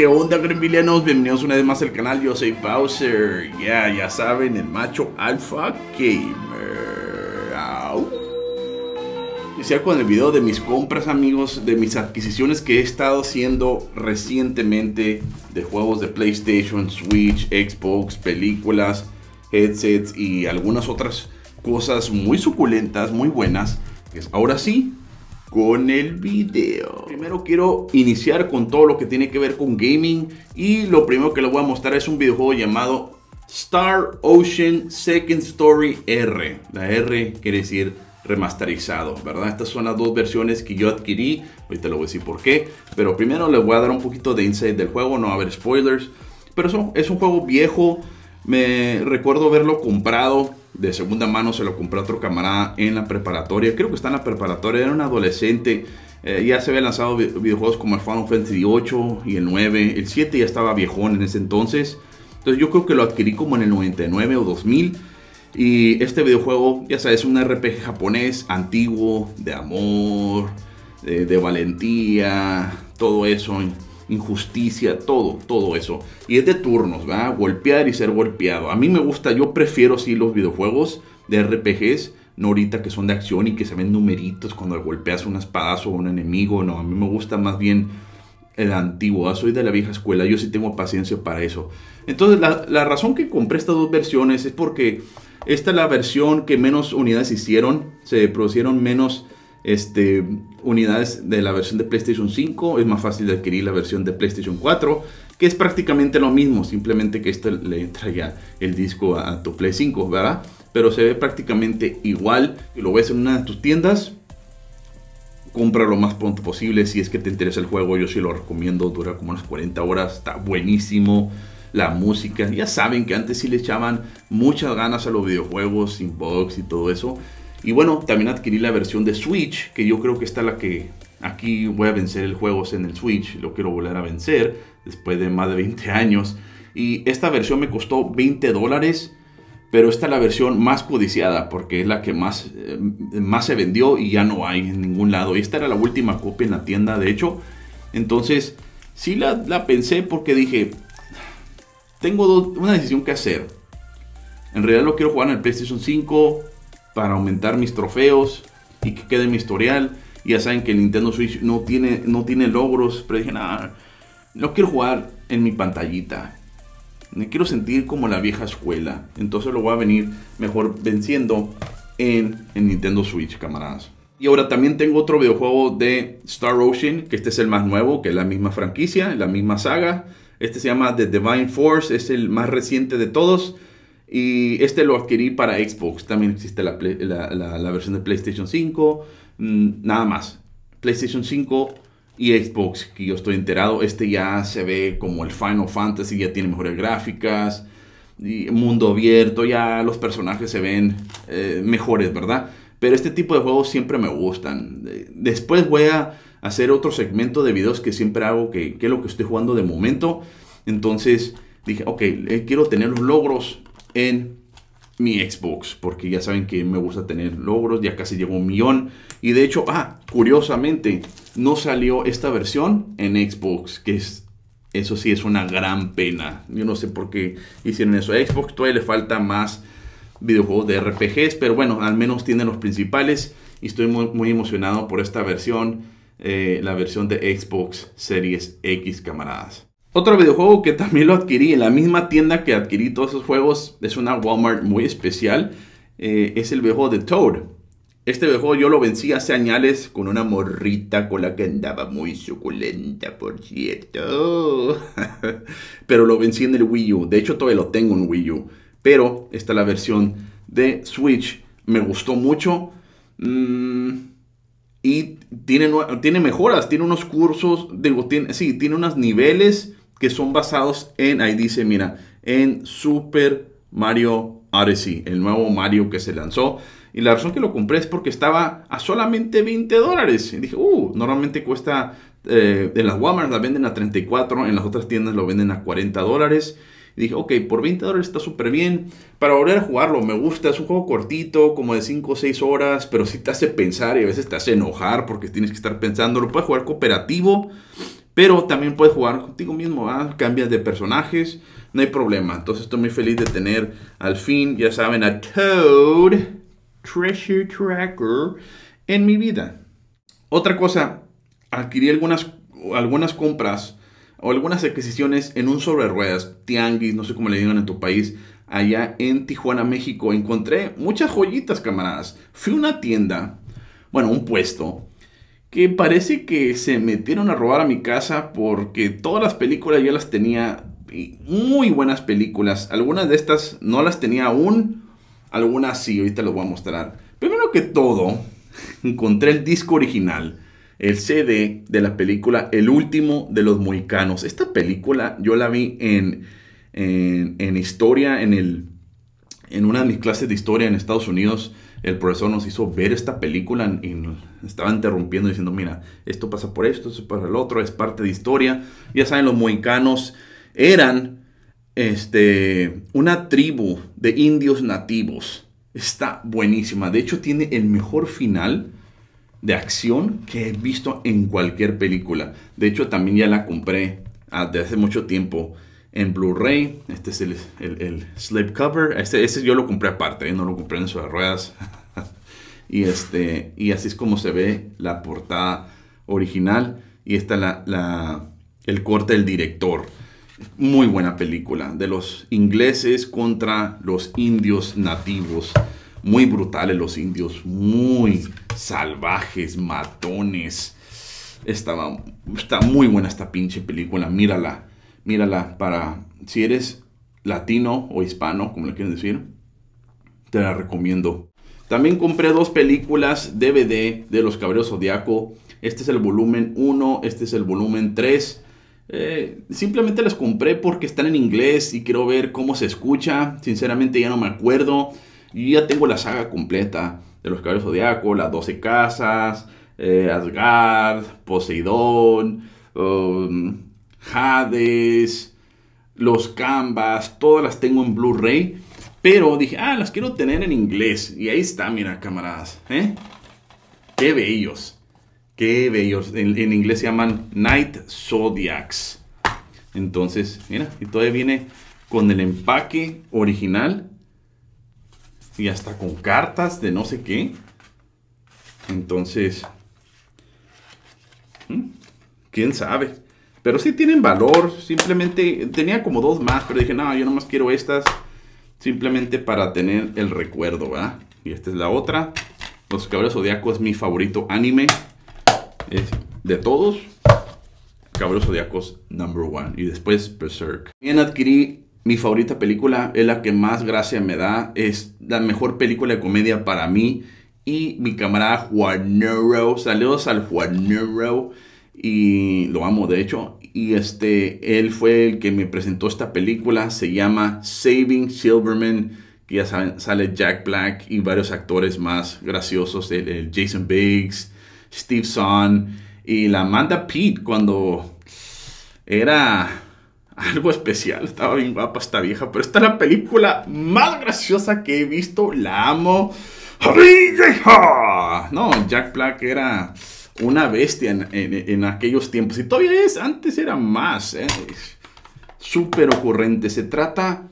¿Qué onda, Gremilianos? Bienvenidos una vez más al canal, yo soy Bowser. Ya, ya saben, el macho alfa gamer. Y sea con el video de mis compras, amigos, de mis adquisiciones que he estado haciendo recientemente de juegos de PlayStation, Switch, Xbox, películas, headsets y algunas otras cosas muy suculentas, muy buenas. Ahora sí, con el video. Primero quiero iniciar con todo lo que tiene que ver con gaming y lo primero que les voy a mostrar es un videojuego llamado Star Ocean Second Story R. La R quiere decir remasterizado, ¿verdad? Estas son las dos versiones que yo adquirí, ahorita les voy a decir por qué, pero primero les voy a dar un poquito de insight del juego, no va a haber spoilers, pero eso, es un juego viejo, me recuerdo haberlo comprado de segunda mano se lo compré a otro camarada en la preparatoria. Creo que está en la preparatoria, era un adolescente. Eh, ya se había lanzado videojuegos como el Final Fantasy VIII y el 9. El 7 ya estaba viejón en ese entonces. Entonces yo creo que lo adquirí como en el 99 o 2000. Y este videojuego, ya sabes, es un RPG japonés antiguo, de amor, de, de valentía, todo eso injusticia, todo, todo eso. Y es de turnos, ¿va? Golpear y ser golpeado. A mí me gusta, yo prefiero sí los videojuegos de RPGs, no ahorita que son de acción y que se ven numeritos cuando golpeas un espadazo o un enemigo, no, a mí me gusta más bien el antiguo, soy de la vieja escuela, yo sí tengo paciencia para eso. Entonces la, la razón que compré estas dos versiones es porque esta es la versión que menos unidades hicieron, se produjeron menos este, unidades de la versión de PlayStation 5, es más fácil de adquirir la versión de PlayStation 4, que es prácticamente lo mismo, simplemente que esto le entra ya el disco a, tu Play 5, ¿verdad? Pero se ve prácticamente igual, y lo ves en una de tus tiendas, compra lo más pronto posible si es que te interesa el juego, yo sí lo recomiendo, dura como unas 40 horas, está buenísimo la música. Ya saben que antes sí le echaban muchas ganas a los videojuegos, box y todo eso. Y bueno, también adquirí la versión de Switch, que yo creo que esta es la que aquí voy a vencer el juego en el Switch, lo quiero volver a vencer después de más de 20 años. Y esta versión me costó 20 dólares, pero esta es la versión más codiciada porque es la que más, eh, más se vendió y ya no hay en ningún lado. Y Esta era la última copia en la tienda, de hecho. Entonces, sí la, pensé porque dije, ah, tengo una decisión que hacer. En realidad lo quiero jugar en el PlayStation 5 para aumentar mis trofeos y que quede mi historial. Y ya saben que el Nintendo Switch no tiene, no tiene logros, pero dije, no quiero jugar en mi pantallita. Me quiero sentir como la vieja escuela. Entonces lo voy a venir mejor venciendo en, en Nintendo Switch, camaradas. Y ahora también tengo otro videojuego de Star Ocean, que este es el más nuevo, que es la misma franquicia, la misma saga. Este se llama The Divine Force, es el más reciente de todos. Y este lo adquirí para Xbox. También existe la, versión de PlayStation 5. Mm, nada más. PlayStation 5 y Xbox, que yo estoy enterado. Este ya se ve como el Final Fantasy, ya tiene mejores gráficas. mundo abierto, ya los personajes se ven eh, mejores, ¿verdad? Pero este tipo de juegos siempre me gustan. Después voy a hacer otro segmento de videos que siempre hago, que, es lo que estoy jugando de momento. Entonces dije, ok, eh, quiero tener los logros en mi Xbox, porque ya saben que me gusta tener logros, ya casi llegó un millón. Y de hecho, ah, curiosamente, no salió esta versión en Xbox, que es, eso sí es una gran pena. Yo no sé por qué hicieron eso. A Xbox todavía le falta más videojuegos de RPGs, pero bueno, al menos tienen los principales y estoy muy, muy emocionado por esta versión, eh, la versión de Xbox Series X, camaradas. Otro videojuego que también lo adquirí en la misma tienda que adquirí todos esos juegos, es una Walmart muy especial, eh, es el videojuego de Toad. Este videojuego yo lo vencí hace años con una morrita con la que andaba muy suculenta, por cierto. Pero lo vencí en el Wii U. De hecho, todavía lo tengo en Wii U. Pero esta es la versión de Switch. Me gustó mucho. Mm, y tiene, tiene mejoras, tiene unos cursos, digo, sí, tiene unos niveles que son basados en, ahí dice, mira, en Super Mario Odyssey, el nuevo Mario que se lanzó. Y la razón que lo compré es porque estaba a solamente 20 dólares. Y dije, uh, normalmente cuesta, eh, en las Walmart la venden a 34, en las otras tiendas lo venden a 40 dólares. Y dije, ok, por 20 dólares está súper bien. Para volver a jugarlo, me gusta. Es un juego cortito, como de 5 o 6 horas, pero si te hace pensar y a veces te hace enojar porque tienes que estar pensando. Lo puedes jugar cooperativo pero también puedes jugar contigo mismo, cambias de personajes, no hay problema. Entonces estoy muy feliz de tener al fin, ya saben, a Toad Treasure Tracker en mi vida. Otra cosa, adquirí algunas, algunas compras o algunas adquisiciones en un sobre ruedas, tianguis, no sé cómo le digan en tu país, allá en Tijuana, México. Encontré muchas joyitas, camaradas. Fui a una tienda, bueno, un puesto, que parece que se metieron a robar a mi casa porque todas las películas yo las tenía, muy buenas películas. Algunas de estas no las tenía aún, algunas sí, ahorita los voy a mostrar. Primero que todo, encontré el disco original, el CD de la película El último de los mohicanos. Esta película yo la vi en, en, en historia, en, el, en una de mis clases de historia en Estados Unidos el profesor nos hizo ver esta película y estaba interrumpiendo diciendo, mira, esto pasa por esto, esto pasa por el otro, es parte de historia. Ya saben, los mohicanos eran este, una tribu de indios nativos. Está buenísima. De hecho, tiene el mejor final de acción que he visto en cualquier película. De hecho, también ya la compré desde ah, hace mucho tiempo en Blu-ray. Este es el, el, cover. Este, yo lo compré aparte, ¿eh? no lo compré en su de ruedas. y, este, y así es como se ve la portada original. Y está la, el corte del director. Muy buena película. De los ingleses contra los indios nativos. Muy brutales los indios. Muy salvajes, matones. Estaba, está muy buena esta pinche película. Mírala mírala, para si eres latino o hispano, como le quieren decir, te la recomiendo. También compré dos películas DVD de Los Caballeros Zodiaco. Este es el volumen 1, este es el volumen 3. Eh, simplemente las compré porque están en inglés y quiero ver cómo se escucha. Sinceramente ya no me acuerdo. Y ya tengo la saga completa de los Caballeros Zodíaco, las 12 casas, eh, Asgard, Poseidón, um, Hades, los Canvas, todas las tengo en Blu-ray. Pero dije, ah, las quiero tener en inglés. Y ahí está, mira, camaradas. ¿eh? Qué bellos. Qué bellos. En, en, inglés se llaman Night Zodiacs. Entonces, mira, y todavía viene con el empaque original. Y hasta con cartas de no sé qué. Entonces, ¿Mm? quién sabe. Pero sí tienen valor. Simplemente tenía como dos más, pero dije, no, yo nomás quiero estas. Simplemente para tener el recuerdo, ¿verdad? Y esta es la otra. Los Cabros zodiacos es mi favorito anime. de todos. Cabros zodiacos number one. Y después Berserk. Bien adquirí mi favorita película. Es la que más gracia me da. Es la mejor película de comedia para mí. Y mi camarada Juan Juanero. Saludos al Juan Juanero y lo amo de hecho. Y este, él fue el que me presentó esta película, se llama Saving Silverman, que ya saben, sale Jack Black y varios actores más graciosos, el, Jason Biggs, Steve Zahn y la Amanda Pete cuando era algo especial, estaba bien guapa esta vieja, pero esta es la película más graciosa que he visto, la amo. No, Jack Black era una bestia en, aquellos tiempos. Y todavía es, antes era más. ¿eh? Súper ocurrente. Se trata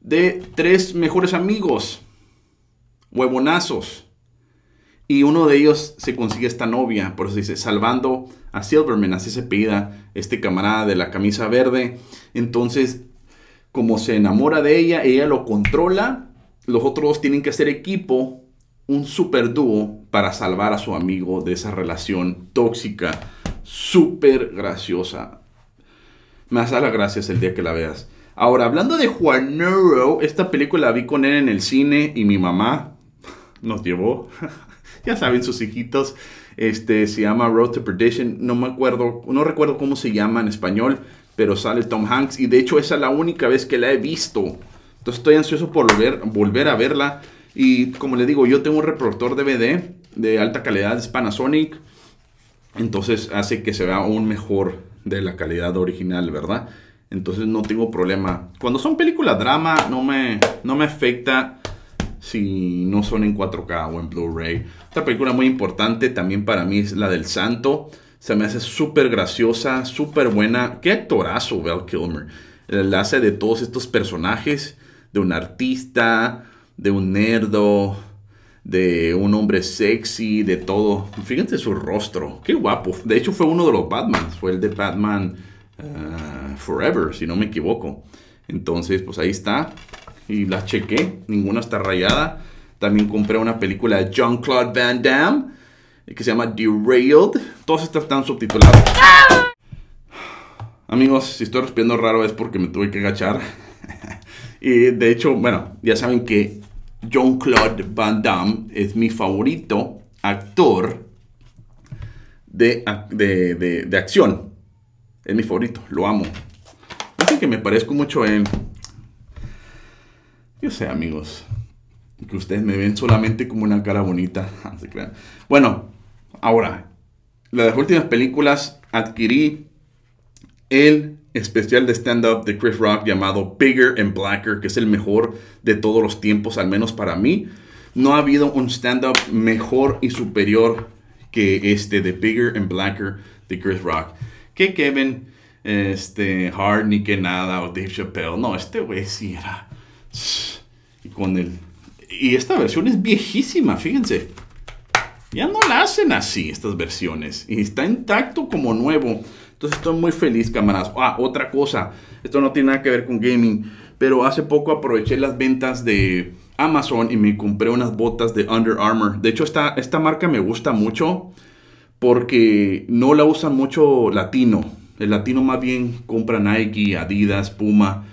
de tres mejores amigos. Huevonazos. Y uno de ellos se consigue esta novia, por eso dice, salvando a Silverman, así se pida este camarada de la camisa verde. Entonces, como se enamora de ella, ella lo controla, los otros dos tienen que hacer equipo un super dúo para salvar a su amigo de esa relación tóxica, súper graciosa. Me a las gracias el día que la veas. Ahora, hablando de Juanero, esta película la vi con él en el cine y mi mamá nos llevó. ya saben, sus hijitos. Este se llama Road to Perdition. No me acuerdo, no recuerdo cómo se llama en español, pero sale Tom Hanks. Y de hecho, esa es la única vez que la he visto. Entonces estoy ansioso por volver a verla. Y como le digo, yo tengo un reproductor DVD de alta calidad, es Panasonic. Entonces hace que se vea aún mejor de la calidad original, ¿verdad? Entonces no tengo problema. Cuando son películas drama, no me, no me afecta si no son en 4K o en Blu-ray. Otra película muy importante también para mí es la del Santo. Se me hace súper graciosa, súper buena. Qué actorazo, Val Kilmer. El enlace de todos estos personajes, de un artista, de un nerdo, de un hombre sexy, de todo. Fíjense su rostro, qué guapo. De hecho fue uno de los Batmans, fue el de Batman ah, Forever, si no me equivoco. Entonces, pues ahí está. Y la chequé, ninguna está rayada. También compré una película de Jean-Claude Van Damme eh, que se llama Derailed. Todas estas están subtituladas. Amigos, si estoy respirando raro es porque me tuve que agachar. y de hecho, bueno, ya saben que jean Claude Van Damme es mi favorito actor de, acción. Es mi favorito, lo amo. Así que me parezco mucho en Yo sé, amigos, que ustedes me ven solamente como una cara bonita. bueno, ahora, las últimas películas adquirí el especial de stand-up de Chris Rock llamado Bigger and Blacker, que es el mejor de todos los tiempos, al menos para mí. No ha habido un stand-up mejor y superior que este de Bigger and Blacker de Chris Rock. Que Kevin este, Hart, ni que nada, o Dave Chappelle. No, este güey sí era. Y con el. Y esta versión es viejísima, fíjense. Ya no la hacen así estas versiones. Y está intacto como nuevo. Entonces estoy muy feliz, camaradas. Ah, otra cosa, esto no tiene nada que ver con gaming, pero hace poco aproveché las ventas de Amazon y me compré unas botas de Under Armour. De hecho, esta, esta marca me gusta mucho porque no la usa mucho latino. El latino más bien compra Nike, Adidas, Puma.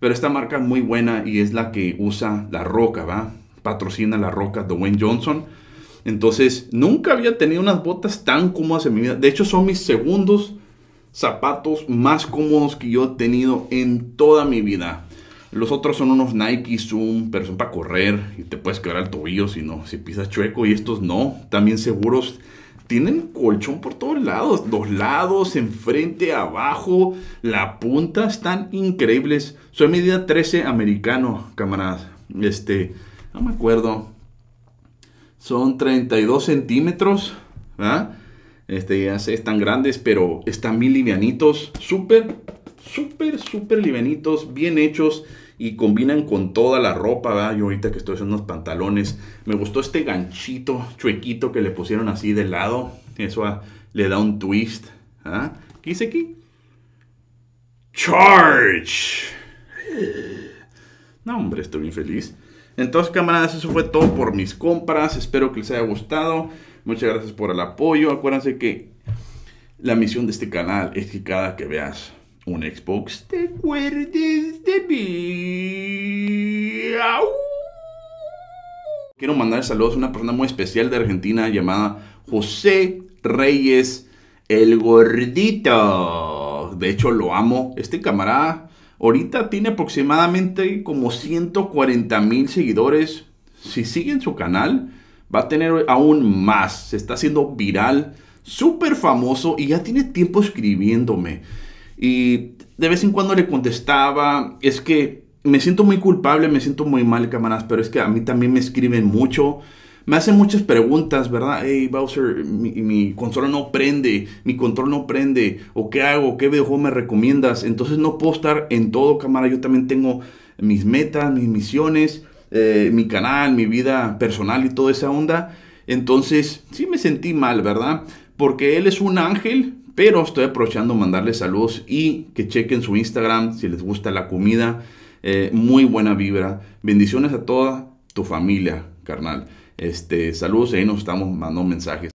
Pero esta marca es muy buena y es la que usa La Roca, ¿va? Patrocina La Roca, Dwayne Johnson. Entonces, nunca había tenido unas botas tan cómodas en mi vida. De hecho, son mis segundos zapatos más cómodos que yo he tenido en toda mi vida. Los otros son unos Nike Zoom, pero son para correr y te puedes quedar el tobillo si no, si pisas chueco. Y estos no, también seguros. Tienen colchón por todos lados, Dos lados, enfrente, abajo, la punta, están increíbles. Soy medida 13 americano, camaradas. Este, no me acuerdo. Son 32 centímetros, ¿verdad? Este, ya sé, están grandes, pero están bien livianitos, súper, súper, súper livianitos, bien hechos y combinan con toda la ropa, ¿verdad? Yo ahorita que estoy haciendo unos pantalones, me gustó este ganchito chuequito que le pusieron así de lado, eso le da un twist, ¿ah? ¿Qué dice aquí? Charge. No, hombre, estoy bien feliz. Entonces, camaradas, eso fue todo por mis compras. Espero que les haya gustado. Muchas gracias por el apoyo. Acuérdense que la misión de este canal es que cada que veas un Xbox te acuerdes de mí. Quiero mandar saludos a una persona muy especial de Argentina llamada José Reyes el Gordito. De hecho, lo amo. Este camarada ahorita tiene aproximadamente como 140 mil seguidores. Si siguen su canal, va a tener aún más. Se está haciendo viral, súper famoso y ya tiene tiempo escribiéndome. Y de vez en cuando le contestaba, es que me siento muy culpable, me siento muy mal, camaradas, pero es que a mí también me escriben mucho. Me hacen muchas preguntas, ¿verdad? Hey, Bowser, mi, mi consola no prende, mi control no prende, o qué hago, qué videojuego me recomiendas. Entonces no puedo estar en todo, cámara. Yo también tengo mis metas, mis misiones. Eh, mi canal, mi vida personal y toda esa onda. Entonces, sí me sentí mal, ¿verdad? Porque él es un ángel, pero estoy aprovechando mandarle saludos y que chequen su Instagram si les gusta la comida. Eh, muy buena vibra. Bendiciones a toda tu familia, carnal. Este, saludos, ahí nos estamos mandando mensajes.